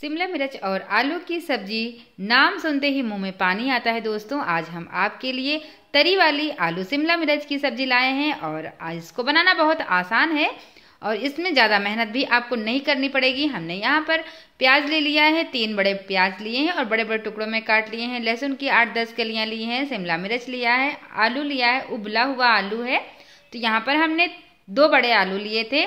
शिमला मिर्च और आलू की सब्जी नाम सुनते ही मुंह में पानी आता है दोस्तों आज हम आपके लिए तरी वाली आलू शिमला मिर्च की सब्जी लाए हैं और इसको बनाना बहुत आसान है और इसमें ज़्यादा मेहनत भी आपको नहीं करनी पड़ेगी हमने यहाँ पर प्याज ले लिया है तीन बड़े प्याज लिए हैं और बड़े बड़े टुकड़ों में काट लिए हैं लहसुन की आठ दस कलियाँ ली हैं शिमला मिर्च लिया है आलू लिया है उबला हुआ आलू है तो यहाँ पर हमने दो बड़े आलू लिए थे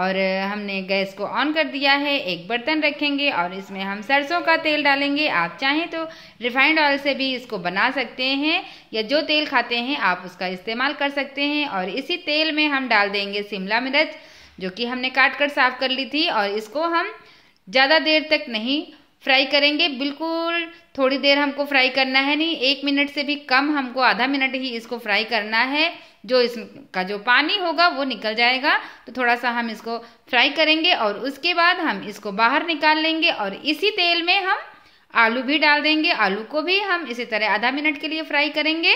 और हमने गैस को ऑन कर दिया है एक बर्तन रखेंगे और इसमें हम सरसों का तेल डालेंगे आप चाहें तो रिफाइंड ऑयल से भी इसको बना सकते हैं या जो तेल खाते हैं आप उसका इस्तेमाल कर सकते हैं और इसी तेल में हम डाल देंगे शिमला मिर्च जो कि हमने काट कर साफ कर ली थी और इसको हम ज़्यादा देर तक नहीं फ्राई करेंगे बिल्कुल थोड़ी देर हमको फ्राई करना है नहीं एक मिनट से भी कम हमको आधा मिनट ही इसको फ्राई करना है जो इसका जो पानी होगा वो निकल जाएगा तो थोड़ा सा हम इसको फ्राई करेंगे और उसके बाद हम इसको बाहर निकाल लेंगे और इसी तेल में हम आलू भी डाल देंगे आलू को भी हम इसी तरह आधा मिनट के लिए फ्राई करेंगे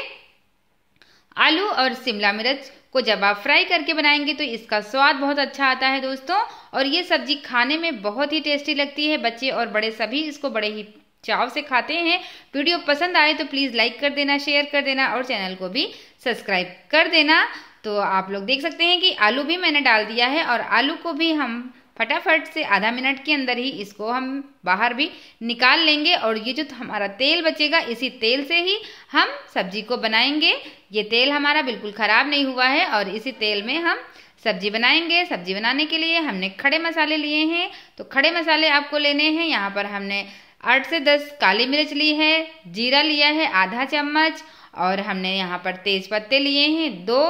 आलू और शिमला मिर्च को जब आप फ्राई करके बनाएंगे तो इसका स्वाद बहुत अच्छा आता है दोस्तों और ये सब्जी खाने में बहुत ही टेस्टी लगती है बच्चे और बड़े सभी इसको बड़े ही चाव से खाते हैं वीडियो पसंद आए तो प्लीज़ लाइक कर देना शेयर कर देना और चैनल को भी सब्सक्राइब कर देना तो आप लोग देख सकते हैं कि आलू भी मैंने डाल दिया है और आलू को भी हम फटाफट से आधा मिनट के अंदर ही इसको हम बाहर भी निकाल लेंगे और ये जो हमारा तेल बचेगा इसी तेल से ही हम सब्जी को बनाएंगे ये तेल हमारा बिल्कुल ख़राब नहीं हुआ है और इसी तेल में हम सब्जी बनाएंगे सब्जी बनाने के लिए हमने खड़े मसाले लिए हैं तो खड़े मसाले आपको लेने हैं यहाँ पर हमने आठ से दस काली मिर्च ली है जीरा लिया है आधा चम्मच और हमने यहाँ पर तेज पत्ते लिए हैं दो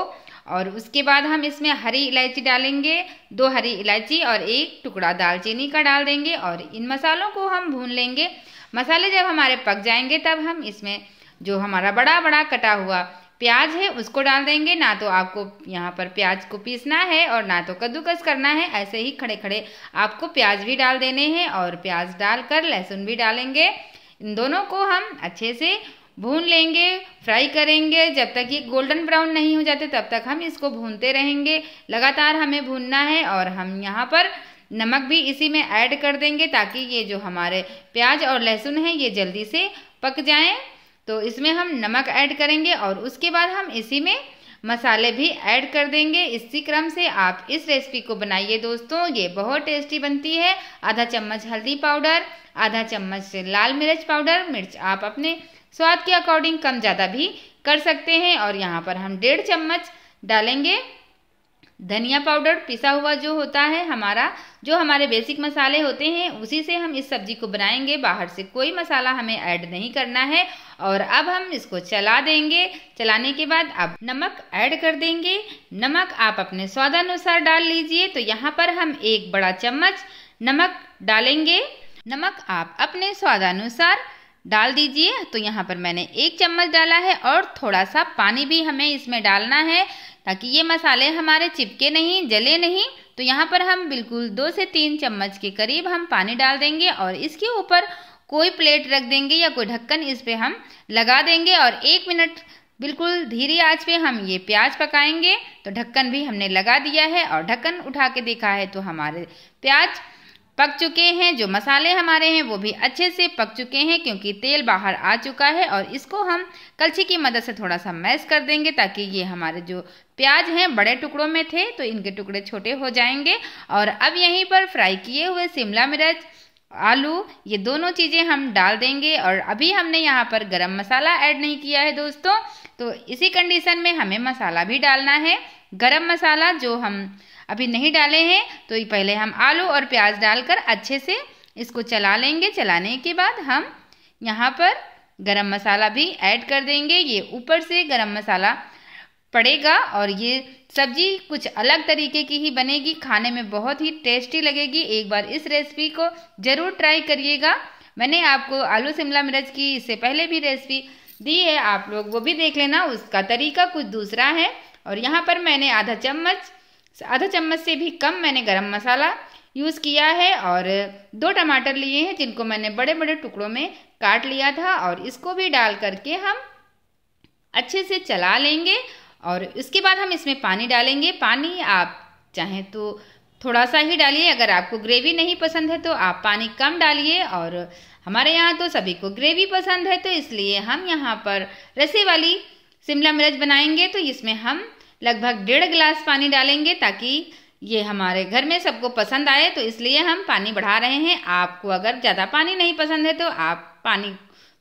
और उसके बाद हम इसमें हरी इलायची डालेंगे दो हरी इलायची और एक टुकड़ा दालचीनी का डाल देंगे और इन मसालों को हम भून लेंगे मसाले जब हमारे पक जाएंगे तब हम इसमें जो हमारा बड़ा बड़ा कटा हुआ प्याज है उसको डाल देंगे ना तो आपको यहाँ पर प्याज को पीसना है और ना तो कद्दूकस करना है ऐसे ही खड़े खड़े आपको प्याज भी डाल देने हैं और प्याज डालकर लहसुन भी डालेंगे इन दोनों को हम अच्छे से भून लेंगे फ्राई करेंगे जब तक ये गोल्डन ब्राउन नहीं हो जाते तब तक हम इसको भूनते रहेंगे लगातार हमें भूनना है और हम यहाँ पर नमक भी इसी में ऐड कर देंगे ताकि ये जो हमारे प्याज और लहसुन है ये जल्दी से पक जाए तो इसमें हम नमक ऐड करेंगे और उसके बाद हम इसी में मसाले भी ऐड कर देंगे इसी क्रम से आप इस रेसिपी को बनाइए दोस्तों ये बहुत टेस्टी बनती है आधा चम्मच हल्दी पाउडर आधा चम्मच लाल मिर्च पाउडर मिर्च आप अपने स्वाद के अकॉर्डिंग कम ज़्यादा भी कर सकते हैं और यहाँ पर हम डेढ़ चम्मच डालेंगे धनिया पाउडर पिसा हुआ जो होता है हमारा जो हमारे बेसिक मसाले होते हैं उसी से हम इस सब्जी को बनाएंगे बाहर से कोई मसाला हमें ऐड नहीं करना है और अब हम इसको चला देंगे चलाने के बाद अब नमक ऐड कर देंगे नमक आप अपने स्वादानुसार डाल लीजिए तो यहाँ पर हम एक बड़ा चम्मच नमक डालेंगे नमक आप अपने स्वादानुसार डाल दीजिए तो यहाँ पर मैंने एक चम्मच डाला है और थोड़ा सा पानी भी हमें इसमें डालना है ताकि ये मसाले हमारे चिपके नहीं जले नहीं तो यहाँ पर हम बिल्कुल दो से तीन चम्मच के करीब हम पानी डाल देंगे और इसके ऊपर कोई प्लेट रख देंगे या कोई ढक्कन इस पर हम लगा देंगे और एक मिनट बिल्कुल धीरे आंच पे हम ये प्याज पकाएंगे तो ढक्कन भी हमने लगा दिया है और ढक्कन उठा के देखा है तो हमारे प्याज पक चुके हैं जो मसाले हमारे हैं वो भी अच्छे से पक चुके हैं क्योंकि तेल बाहर आ चुका है और इसको हम कलछी की मदद से थोड़ा सा मैश कर देंगे ताकि ये हमारे जो प्याज हैं बड़े टुकड़ों में थे तो इनके टुकड़े छोटे हो जाएंगे और अब यहीं पर फ्राई किए हुए शिमला मिर्च आलू ये दोनों चीज़ें हम डाल देंगे और अभी हमने यहाँ पर गरम मसाला ऐड नहीं किया है दोस्तों तो इसी कंडीशन में हमें मसाला भी डालना है गरम मसाला जो हम अभी नहीं डाले हैं तो पहले हम आलू और प्याज डालकर अच्छे से इसको चला लेंगे चलाने के बाद हम यहाँ पर गरम मसाला भी ऐड कर देंगे ये ऊपर से गरम मसाला पड़ेगा और ये सब्जी कुछ अलग तरीके की ही बनेगी खाने में बहुत ही टेस्टी लगेगी एक बार इस रेसिपी को ज़रूर ट्राई करिएगा मैंने आपको आलू शिमला मिर्च की इससे पहले भी रेसिपी दी है आप लोग वो भी देख लेना उसका तरीका कुछ दूसरा है और यहाँ पर मैंने आधा चम्मच आधा चम्मच से भी कम मैंने गरम मसाला यूज़ किया है और दो टमाटर लिए हैं जिनको मैंने बड़े बड़े टुकड़ों में काट लिया था और इसको भी डाल करके हम अच्छे से चला लेंगे और इसके बाद हम इसमें पानी डालेंगे पानी आप चाहें तो थोड़ा सा ही डालिए अगर आपको ग्रेवी नहीं पसंद है तो आप पानी कम डालिए और हमारे यहाँ तो सभी को ग्रेवी पसंद है तो इसलिए हम यहाँ पर रसी वाली शिमला मिर्च बनाएंगे तो इसमें हम लगभग डेढ़ गिलास पानी डालेंगे ताकि ये हमारे घर में सबको पसंद आए तो इसलिए हम पानी बढ़ा रहे हैं आपको अगर ज़्यादा पानी नहीं पसंद है तो आप पानी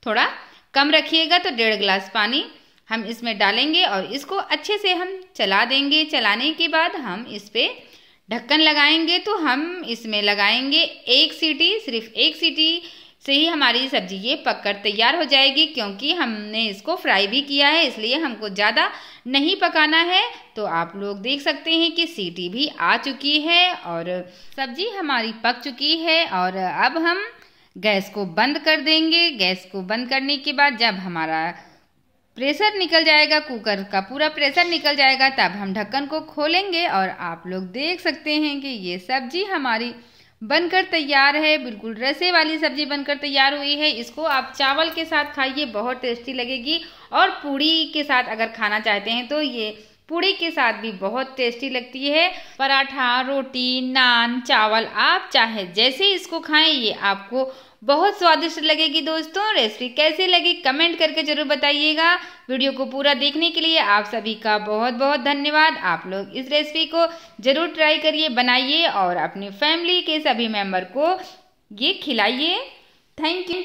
थोड़ा कम रखिएगा तो डेढ़ गिलास पानी हम इसमें डालेंगे और इसको अच्छे से हम चला देंगे चलाने के बाद हम इस पर ढक्कन लगाएंगे तो हम इसमें लगाएंगे एक सीटी सिर्फ एक सीटी से ही हमारी सब्ज़ी ये पककर तैयार हो जाएगी क्योंकि हमने इसको फ्राई भी किया है इसलिए हमको ज़्यादा नहीं पकाना है तो आप लोग देख सकते हैं कि सीटी भी आ चुकी है और सब्ज़ी हमारी पक चुकी है और अब हम गैस को बंद कर देंगे गैस को बंद करने के बाद जब हमारा प्रेशर निकल जाएगा कुकर का पूरा प्रेशर निकल जाएगा तब हम ढक्कन को खोलेंगे और आप लोग देख सकते हैं कि ये सब्जी हमारी बनकर तैयार है बिल्कुल रसे वाली सब्जी बनकर तैयार हुई है इसको आप चावल के साथ खाइए बहुत टेस्टी लगेगी और पूड़ी के साथ अगर खाना चाहते हैं तो ये पूड़ी के साथ भी बहुत टेस्टी लगती है पराठा रोटी नान चावल आप चाहे जैसे इसको खाएं ये आपको बहुत स्वादिष्ट लगेगी दोस्तों रेसिपी कैसे लगी कमेंट करके जरूर बताइएगा वीडियो को पूरा देखने के लिए आप सभी का बहुत बहुत धन्यवाद आप लोग इस रेसिपी को जरूर ट्राई करिए बनाइए और अपनी फैमिली के सभी मेम्बर को ये खिलाइए थैंक यू